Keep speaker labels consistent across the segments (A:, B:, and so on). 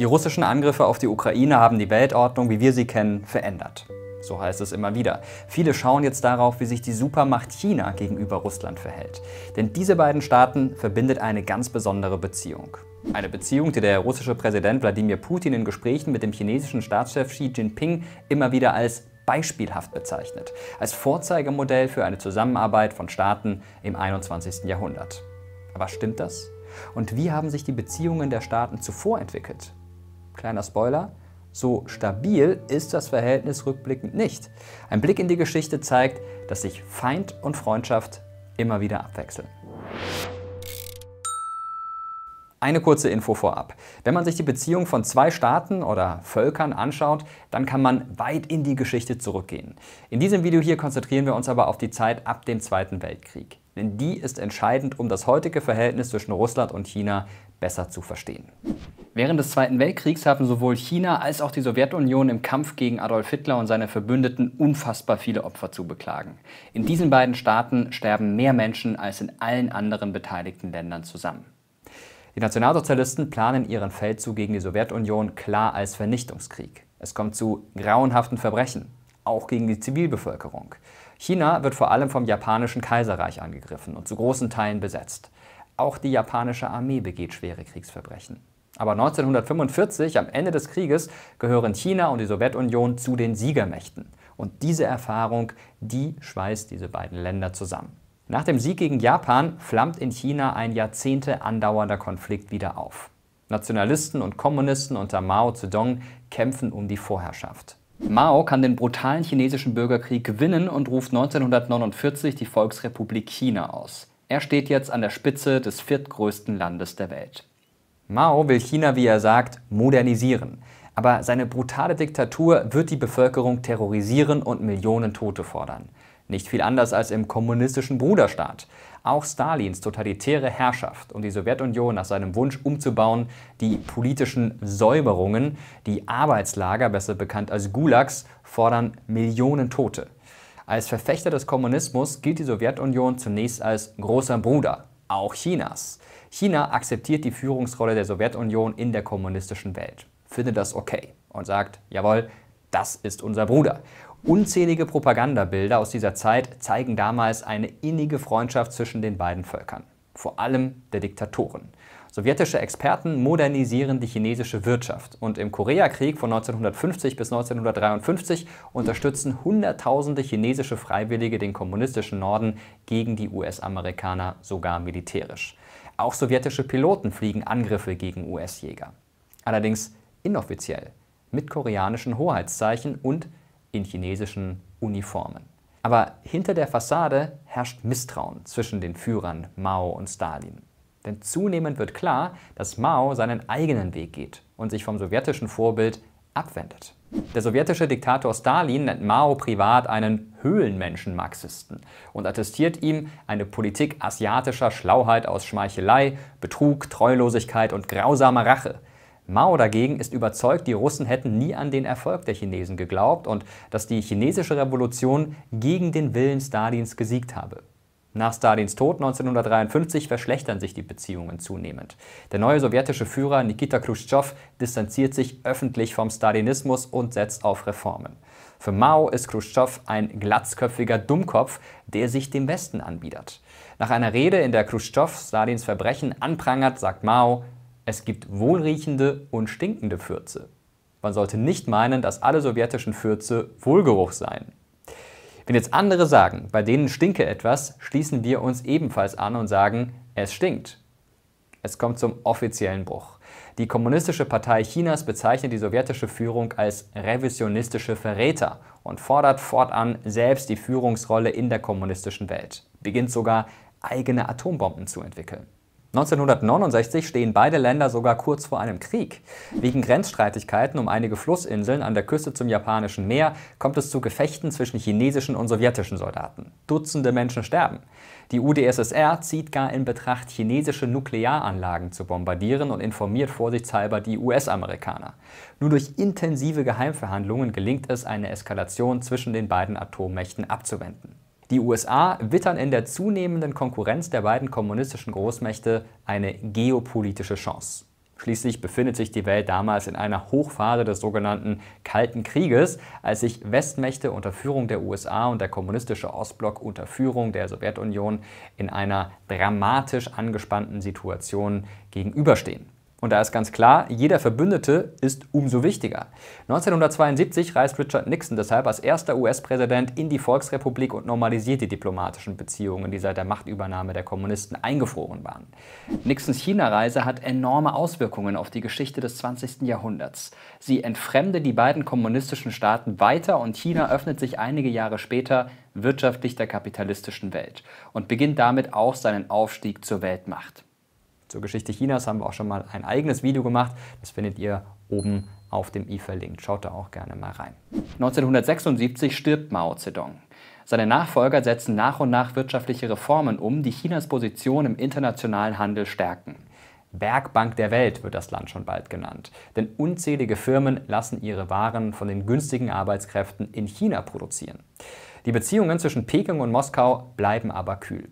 A: Die russischen Angriffe auf die Ukraine haben die Weltordnung, wie wir sie kennen, verändert. So heißt es immer wieder. Viele schauen jetzt darauf, wie sich die Supermacht China gegenüber Russland verhält. Denn diese beiden Staaten verbindet eine ganz besondere Beziehung. Eine Beziehung, die der russische Präsident Wladimir Putin in Gesprächen mit dem chinesischen Staatschef Xi Jinping immer wieder als beispielhaft bezeichnet, als Vorzeigemodell für eine Zusammenarbeit von Staaten im 21. Jahrhundert. Aber stimmt das? Und wie haben sich die Beziehungen der Staaten zuvor entwickelt? kleiner Spoiler, so stabil ist das Verhältnis rückblickend nicht. Ein Blick in die Geschichte zeigt, dass sich Feind und Freundschaft immer wieder abwechseln. Eine kurze Info vorab. Wenn man sich die Beziehung von zwei Staaten oder Völkern anschaut, dann kann man weit in die Geschichte zurückgehen. In diesem Video hier konzentrieren wir uns aber auf die Zeit ab dem Zweiten Weltkrieg. Denn die ist entscheidend, um das heutige Verhältnis zwischen Russland und China besser zu verstehen. Während des Zweiten Weltkriegs haben sowohl China als auch die Sowjetunion im Kampf gegen Adolf Hitler und seine Verbündeten unfassbar viele Opfer zu beklagen. In diesen beiden Staaten sterben mehr Menschen als in allen anderen beteiligten Ländern zusammen. Die Nationalsozialisten planen ihren Feldzug gegen die Sowjetunion klar als Vernichtungskrieg. Es kommt zu grauenhaften Verbrechen, auch gegen die Zivilbevölkerung. China wird vor allem vom japanischen Kaiserreich angegriffen und zu großen Teilen besetzt. Auch die japanische Armee begeht schwere Kriegsverbrechen. Aber 1945, am Ende des Krieges, gehören China und die Sowjetunion zu den Siegermächten. Und diese Erfahrung, die schweißt diese beiden Länder zusammen. Nach dem Sieg gegen Japan flammt in China ein Jahrzehnte andauernder Konflikt wieder auf. Nationalisten und Kommunisten unter Mao Zedong kämpfen um die Vorherrschaft. Mao kann den brutalen chinesischen Bürgerkrieg gewinnen und ruft 1949 die Volksrepublik China aus. Er steht jetzt an der Spitze des viertgrößten Landes der Welt. Mao will China, wie er sagt, modernisieren. Aber seine brutale Diktatur wird die Bevölkerung terrorisieren und Millionen Tote fordern. Nicht viel anders als im kommunistischen Bruderstaat. Auch Stalins totalitäre Herrschaft, um die Sowjetunion nach seinem Wunsch umzubauen, die politischen Säuberungen, die Arbeitslager, besser bekannt als Gulags, fordern Millionen Tote. Als Verfechter des Kommunismus gilt die Sowjetunion zunächst als großer Bruder, auch Chinas. China akzeptiert die Führungsrolle der Sowjetunion in der kommunistischen Welt, findet das okay und sagt, jawohl, das ist unser Bruder. Unzählige Propagandabilder aus dieser Zeit zeigen damals eine innige Freundschaft zwischen den beiden Völkern, vor allem der Diktatoren. Sowjetische Experten modernisieren die chinesische Wirtschaft und im Koreakrieg von 1950 bis 1953 unterstützen Hunderttausende chinesische Freiwillige den kommunistischen Norden gegen die US-Amerikaner sogar militärisch. Auch sowjetische Piloten fliegen Angriffe gegen US-Jäger. Allerdings inoffiziell, mit koreanischen Hoheitszeichen und in chinesischen Uniformen. Aber hinter der Fassade herrscht Misstrauen zwischen den Führern Mao und Stalin. Denn zunehmend wird klar, dass Mao seinen eigenen Weg geht und sich vom sowjetischen Vorbild abwendet. Der sowjetische Diktator Stalin nennt Mao privat einen Höhlenmenschen-Marxisten und attestiert ihm eine Politik asiatischer Schlauheit aus Schmeichelei, Betrug, Treulosigkeit und grausamer Rache. Mao dagegen ist überzeugt, die Russen hätten nie an den Erfolg der Chinesen geglaubt und dass die chinesische Revolution gegen den Willen Stalins gesiegt habe. Nach Stalins Tod 1953 verschlechtern sich die Beziehungen zunehmend. Der neue sowjetische Führer Nikita Khrushchev distanziert sich öffentlich vom Stalinismus und setzt auf Reformen. Für Mao ist Khrushchev ein glatzköpfiger Dummkopf, der sich dem Westen anbietet. Nach einer Rede, in der Khrushchev Stalins Verbrechen anprangert, sagt Mao, es gibt wohlriechende und stinkende Fürze. Man sollte nicht meinen, dass alle sowjetischen Fürze Wohlgeruch seien. Wenn jetzt andere sagen, bei denen stinke etwas, schließen wir uns ebenfalls an und sagen, es stinkt. Es kommt zum offiziellen Bruch. Die Kommunistische Partei Chinas bezeichnet die sowjetische Führung als revisionistische Verräter und fordert fortan selbst die Führungsrolle in der kommunistischen Welt, beginnt sogar eigene Atombomben zu entwickeln. 1969 stehen beide Länder sogar kurz vor einem Krieg. Wegen Grenzstreitigkeiten um einige Flussinseln an der Küste zum japanischen Meer kommt es zu Gefechten zwischen chinesischen und sowjetischen Soldaten. Dutzende Menschen sterben. Die UdSSR zieht gar in Betracht, chinesische Nuklearanlagen zu bombardieren und informiert vorsichtshalber die US-Amerikaner. Nur durch intensive Geheimverhandlungen gelingt es, eine Eskalation zwischen den beiden Atommächten abzuwenden. Die USA wittern in der zunehmenden Konkurrenz der beiden kommunistischen Großmächte eine geopolitische Chance. Schließlich befindet sich die Welt damals in einer Hochphase des sogenannten Kalten Krieges, als sich Westmächte unter Führung der USA und der kommunistische Ostblock unter Führung der Sowjetunion in einer dramatisch angespannten Situation gegenüberstehen. Und da ist ganz klar, jeder Verbündete ist umso wichtiger. 1972 reist Richard Nixon deshalb als erster US-Präsident in die Volksrepublik und normalisiert die diplomatischen Beziehungen, die seit der Machtübernahme der Kommunisten eingefroren waren. Nixons China-Reise hat enorme Auswirkungen auf die Geschichte des 20. Jahrhunderts. Sie entfremde die beiden kommunistischen Staaten weiter und China öffnet sich einige Jahre später wirtschaftlich der kapitalistischen Welt und beginnt damit auch seinen Aufstieg zur Weltmacht. Zur Geschichte Chinas haben wir auch schon mal ein eigenes Video gemacht. Das findet ihr oben auf dem i verlinkt. Schaut da auch gerne mal rein. 1976 stirbt Mao Zedong. Seine Nachfolger setzen nach und nach wirtschaftliche Reformen um, die Chinas Position im internationalen Handel stärken. Bergbank der Welt wird das Land schon bald genannt. Denn unzählige Firmen lassen ihre Waren von den günstigen Arbeitskräften in China produzieren. Die Beziehungen zwischen Peking und Moskau bleiben aber kühl.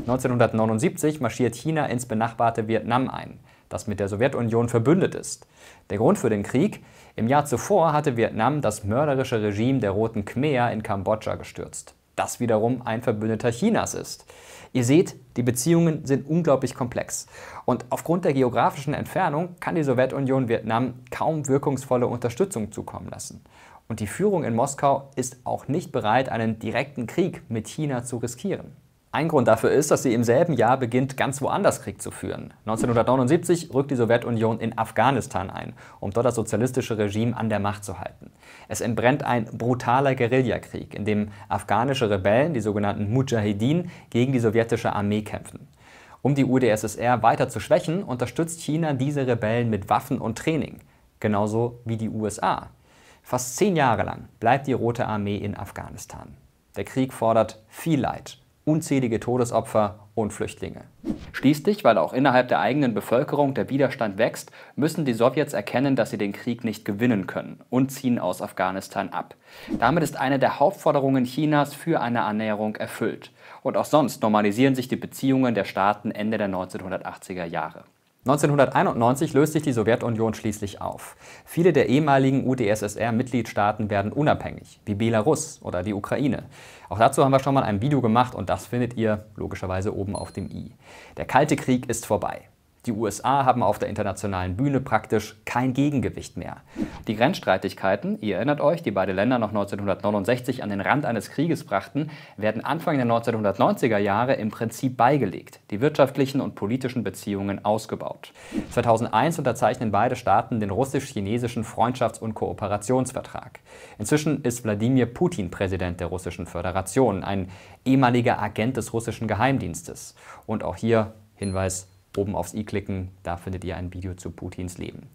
A: 1979 marschiert China ins benachbarte Vietnam ein, das mit der Sowjetunion verbündet ist. Der Grund für den Krieg? Im Jahr zuvor hatte Vietnam das mörderische Regime der Roten Khmer in Kambodscha gestürzt, das wiederum ein Verbündeter Chinas ist. Ihr seht, die Beziehungen sind unglaublich komplex. Und aufgrund der geografischen Entfernung kann die Sowjetunion Vietnam kaum wirkungsvolle Unterstützung zukommen lassen. Und die Führung in Moskau ist auch nicht bereit, einen direkten Krieg mit China zu riskieren. Ein Grund dafür ist, dass sie im selben Jahr beginnt, ganz woanders Krieg zu führen. 1979 rückt die Sowjetunion in Afghanistan ein, um dort das sozialistische Regime an der Macht zu halten. Es entbrennt ein brutaler Guerillakrieg, in dem afghanische Rebellen, die sogenannten Mujahideen, gegen die sowjetische Armee kämpfen. Um die UdSSR weiter zu schwächen, unterstützt China diese Rebellen mit Waffen und Training, genauso wie die USA. Fast zehn Jahre lang bleibt die Rote Armee in Afghanistan. Der Krieg fordert viel Leid unzählige Todesopfer und Flüchtlinge. Schließlich, weil auch innerhalb der eigenen Bevölkerung der Widerstand wächst, müssen die Sowjets erkennen, dass sie den Krieg nicht gewinnen können und ziehen aus Afghanistan ab. Damit ist eine der Hauptforderungen Chinas für eine Annäherung erfüllt. Und auch sonst normalisieren sich die Beziehungen der Staaten Ende der 1980er Jahre. 1991 löst sich die Sowjetunion schließlich auf. Viele der ehemaligen UdSSR-Mitgliedstaaten werden unabhängig, wie Belarus oder die Ukraine. Auch dazu haben wir schon mal ein Video gemacht und das findet ihr logischerweise oben auf dem i. Der Kalte Krieg ist vorbei. Die USA haben auf der internationalen Bühne praktisch kein Gegengewicht mehr. Die Grenzstreitigkeiten, ihr erinnert euch, die beide Länder noch 1969 an den Rand eines Krieges brachten, werden Anfang der 1990er Jahre im Prinzip beigelegt, die wirtschaftlichen und politischen Beziehungen ausgebaut. 2001 unterzeichnen beide Staaten den russisch-chinesischen Freundschafts- und Kooperationsvertrag. Inzwischen ist Wladimir Putin Präsident der russischen Föderation, ein ehemaliger Agent des russischen Geheimdienstes. Und auch hier Hinweis Oben aufs i klicken, da findet ihr ein Video zu Putins Leben.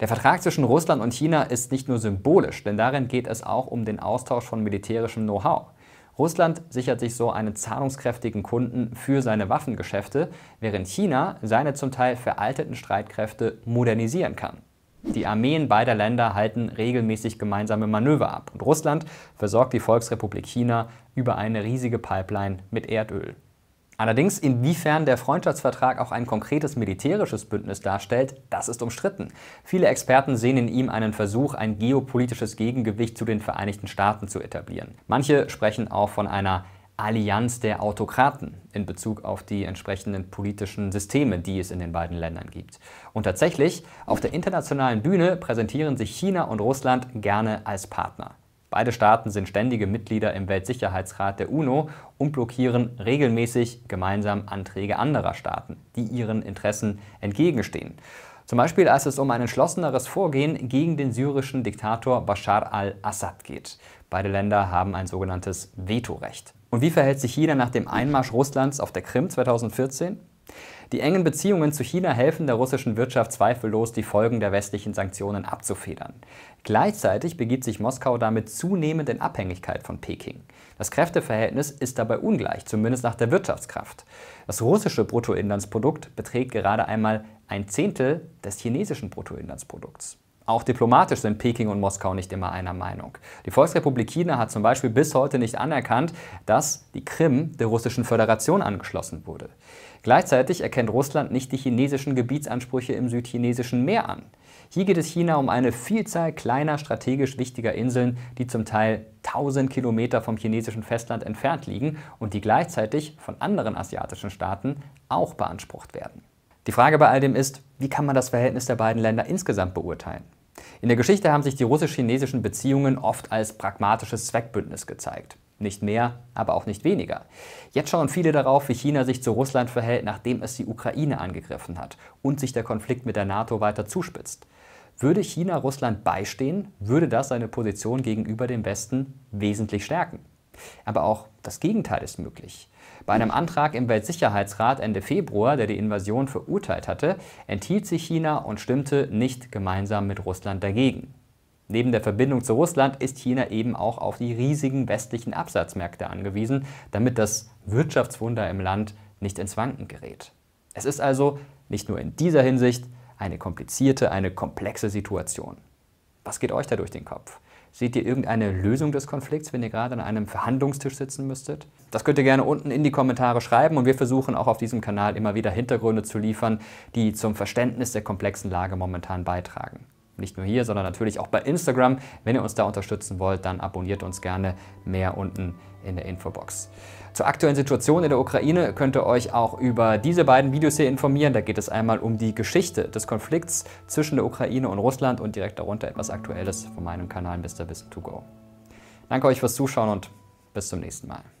A: Der Vertrag zwischen Russland und China ist nicht nur symbolisch, denn darin geht es auch um den Austausch von militärischem Know-how. Russland sichert sich so einen zahlungskräftigen Kunden für seine Waffengeschäfte, während China seine zum Teil veralteten Streitkräfte modernisieren kann. Die Armeen beider Länder halten regelmäßig gemeinsame Manöver ab und Russland versorgt die Volksrepublik China über eine riesige Pipeline mit Erdöl. Allerdings, inwiefern der Freundschaftsvertrag auch ein konkretes militärisches Bündnis darstellt, das ist umstritten. Viele Experten sehen in ihm einen Versuch, ein geopolitisches Gegengewicht zu den Vereinigten Staaten zu etablieren. Manche sprechen auch von einer Allianz der Autokraten in Bezug auf die entsprechenden politischen Systeme, die es in den beiden Ländern gibt. Und tatsächlich, auf der internationalen Bühne präsentieren sich China und Russland gerne als Partner. Beide Staaten sind ständige Mitglieder im Weltsicherheitsrat der UNO und blockieren regelmäßig gemeinsam Anträge anderer Staaten, die ihren Interessen entgegenstehen. Zum Beispiel, als es um ein entschlosseneres Vorgehen gegen den syrischen Diktator Bashar al-Assad geht. Beide Länder haben ein sogenanntes Vetorecht. Und wie verhält sich China nach dem Einmarsch Russlands auf der Krim 2014? Die engen Beziehungen zu China helfen der russischen Wirtschaft zweifellos, die Folgen der westlichen Sanktionen abzufedern. Gleichzeitig begibt sich Moskau damit zunehmend in Abhängigkeit von Peking. Das Kräfteverhältnis ist dabei ungleich, zumindest nach der Wirtschaftskraft. Das russische Bruttoinlandsprodukt beträgt gerade einmal ein Zehntel des chinesischen Bruttoinlandsprodukts. Auch diplomatisch sind Peking und Moskau nicht immer einer Meinung. Die Volksrepublik China hat zum Beispiel bis heute nicht anerkannt, dass die Krim der Russischen Föderation angeschlossen wurde. Gleichzeitig erkennt Russland nicht die chinesischen Gebietsansprüche im südchinesischen Meer an. Hier geht es China um eine Vielzahl kleiner strategisch wichtiger Inseln, die zum Teil 1000 Kilometer vom chinesischen Festland entfernt liegen und die gleichzeitig von anderen asiatischen Staaten auch beansprucht werden. Die Frage bei all dem ist, wie kann man das Verhältnis der beiden Länder insgesamt beurteilen? In der Geschichte haben sich die russisch-chinesischen Beziehungen oft als pragmatisches Zweckbündnis gezeigt. Nicht mehr, aber auch nicht weniger. Jetzt schauen viele darauf, wie China sich zu Russland verhält, nachdem es die Ukraine angegriffen hat und sich der Konflikt mit der NATO weiter zuspitzt. Würde China Russland beistehen, würde das seine Position gegenüber dem Westen wesentlich stärken. Aber auch das Gegenteil ist möglich. Bei einem Antrag im Weltsicherheitsrat Ende Februar, der die Invasion verurteilt hatte, enthielt sich China und stimmte nicht gemeinsam mit Russland dagegen. Neben der Verbindung zu Russland ist China eben auch auf die riesigen westlichen Absatzmärkte angewiesen, damit das Wirtschaftswunder im Land nicht ins Wanken gerät. Es ist also nicht nur in dieser Hinsicht eine komplizierte, eine komplexe Situation. Was geht euch da durch den Kopf? Seht ihr irgendeine Lösung des Konflikts, wenn ihr gerade an einem Verhandlungstisch sitzen müsstet? Das könnt ihr gerne unten in die Kommentare schreiben und wir versuchen auch auf diesem Kanal immer wieder Hintergründe zu liefern, die zum Verständnis der komplexen Lage momentan beitragen nicht nur hier, sondern natürlich auch bei Instagram. Wenn ihr uns da unterstützen wollt, dann abonniert uns gerne mehr unten in der Infobox. Zur aktuellen Situation in der Ukraine könnt ihr euch auch über diese beiden Videos hier informieren. Da geht es einmal um die Geschichte des Konflikts zwischen der Ukraine und Russland und direkt darunter etwas Aktuelles von meinem Kanal Mr. Wissen to go. Danke euch fürs Zuschauen und bis zum nächsten Mal.